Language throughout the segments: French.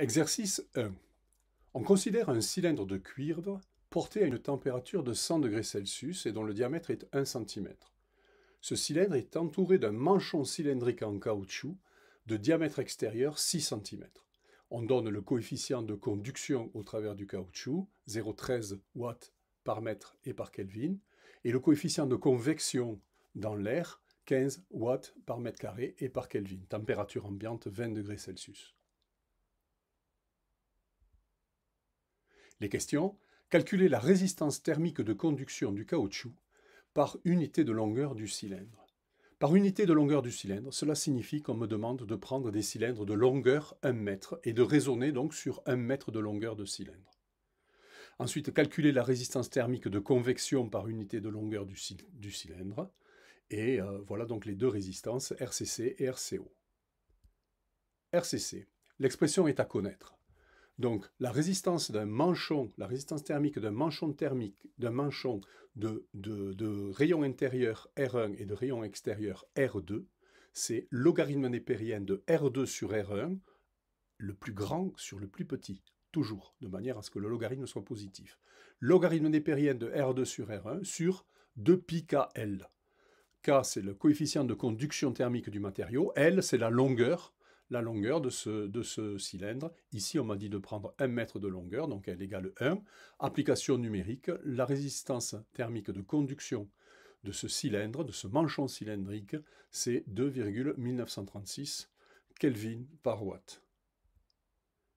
Exercice 1. On considère un cylindre de cuivre porté à une température de 100 degrés Celsius et dont le diamètre est 1 cm. Ce cylindre est entouré d'un manchon cylindrique en caoutchouc de diamètre extérieur 6 cm. On donne le coefficient de conduction au travers du caoutchouc, 0,13 watts par mètre et par Kelvin, et le coefficient de convection dans l'air, 15 watts par mètre carré et par Kelvin, température ambiante 20 degrés Celsius. Les questions calculer la résistance thermique de conduction du caoutchouc par unité de longueur du cylindre. Par unité de longueur du cylindre, cela signifie qu'on me demande de prendre des cylindres de longueur 1 mètre et de raisonner donc sur 1 mètre de longueur de cylindre. Ensuite, calculer la résistance thermique de convection par unité de longueur du, cylindre. Et euh, voilà donc les deux résistances, RCC et RCO. RCC, l'expression est à connaître. Donc la résistance d'un manchon, la résistance thermique d'un manchon thermique, d'un manchon de, rayon intérieur R1 et de rayon extérieur R2, c'est logarithme népérien de R2 sur R1, le plus grand sur le plus petit, toujours, de manière à ce que le logarithme soit positif. Logarithme népérien de R2 sur R1 sur 2πKL. K, c'est le coefficient de conduction thermique du matériau, L, c'est la longueur, la longueur de ce, de ce cylindre. Ici, on m'a dit de prendre 1 mètre de longueur, donc elle égale 1. Application numérique, la résistance thermique de conduction de ce cylindre, de ce manchon cylindrique, c'est 2,1936 Kelvin par watt.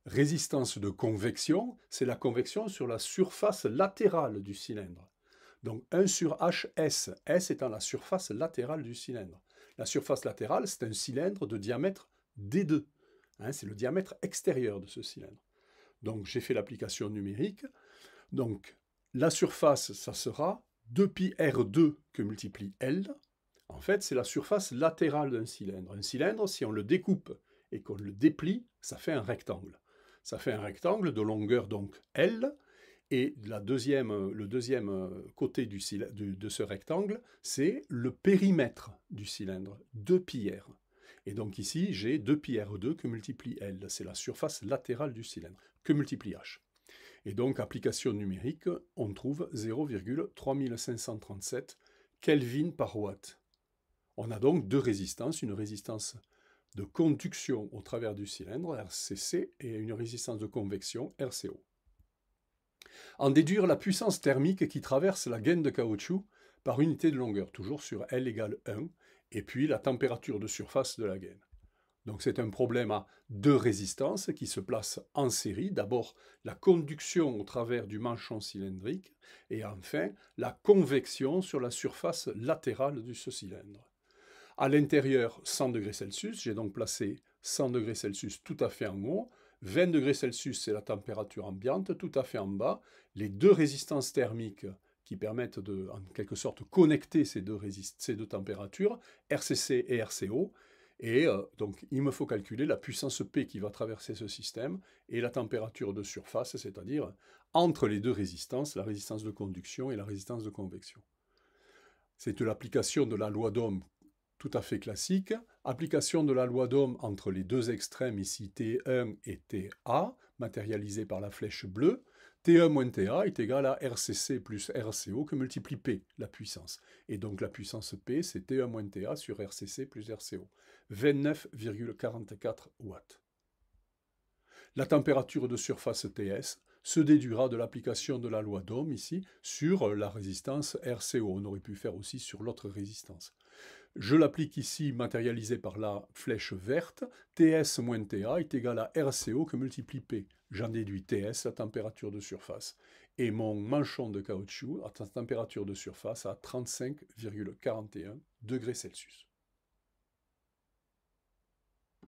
Résistance de convection, c'est la convection sur la surface latérale du cylindre. Donc 1 sur HS, S étant la surface latérale du cylindre. La surface latérale, c'est un cylindre de diamètre D2. Hein, c'est le diamètre extérieur de ce cylindre. Donc j'ai fait l'application numérique. Donc la surface, ça sera 2pi R2 que multiplie L. En fait, c'est la surface latérale d'un cylindre. Un cylindre, si on le découpe et qu'on le déplie, ça fait un rectangle. Ça fait un rectangle de longueur donc L. Et la deuxième, le deuxième côté de, de ce rectangle, c'est le périmètre du cylindre, 2 pi et donc ici, j'ai 2pi R2 e que multiplie L, c'est la surface latérale du cylindre, que multiplie H. Et donc, application numérique, on trouve 0,3537 Kelvin par watt. On a donc deux résistances, une résistance de conduction au travers du cylindre, RCC, et une résistance de convection, RCO. En déduire la puissance thermique qui traverse la gaine de caoutchouc par unité de longueur, toujours sur L égale 1, et puis la température de surface de la gaine. Donc c'est un problème à deux résistances qui se placent en série. D'abord la conduction au travers du manchon cylindrique et enfin la convection sur la surface latérale de ce cylindre. À l'intérieur, 100 degrés Celsius, j'ai donc placé 100 degrés Celsius tout à fait en haut, 20 degrés Celsius c'est la température ambiante tout à fait en bas, les deux résistances thermiques permettent de, en quelque sorte, connecter ces deux, ces deux températures, RCC et RCO. Et euh, donc, il me faut calculer la puissance P qui va traverser ce système et la température de surface, c'est-à-dire entre les deux résistances, la résistance de conduction et la résistance de convection. C'est l'application de la loi d'Ohm tout à fait classique. Application de la loi d'Ohm entre les deux extrêmes, ici T1 et TA, matérialisée par la flèche bleue. TE moins TA est égal à RCC plus RCO que multiplie P, la puissance. Et donc la puissance P, c'est TE moins TA sur RCC plus RCO. 29,44 watts. La température de surface TS se déduira de l'application de la loi d'Ohm ici sur la résistance RCO. On aurait pu faire aussi sur l'autre résistance. Je l'applique ici matérialisé par la flèche verte. TS moins TA est égal à RCO que multiplie P, J'en déduis TS, la température de surface. Et mon manchon de caoutchouc à température de surface à 35,41 degrés Celsius.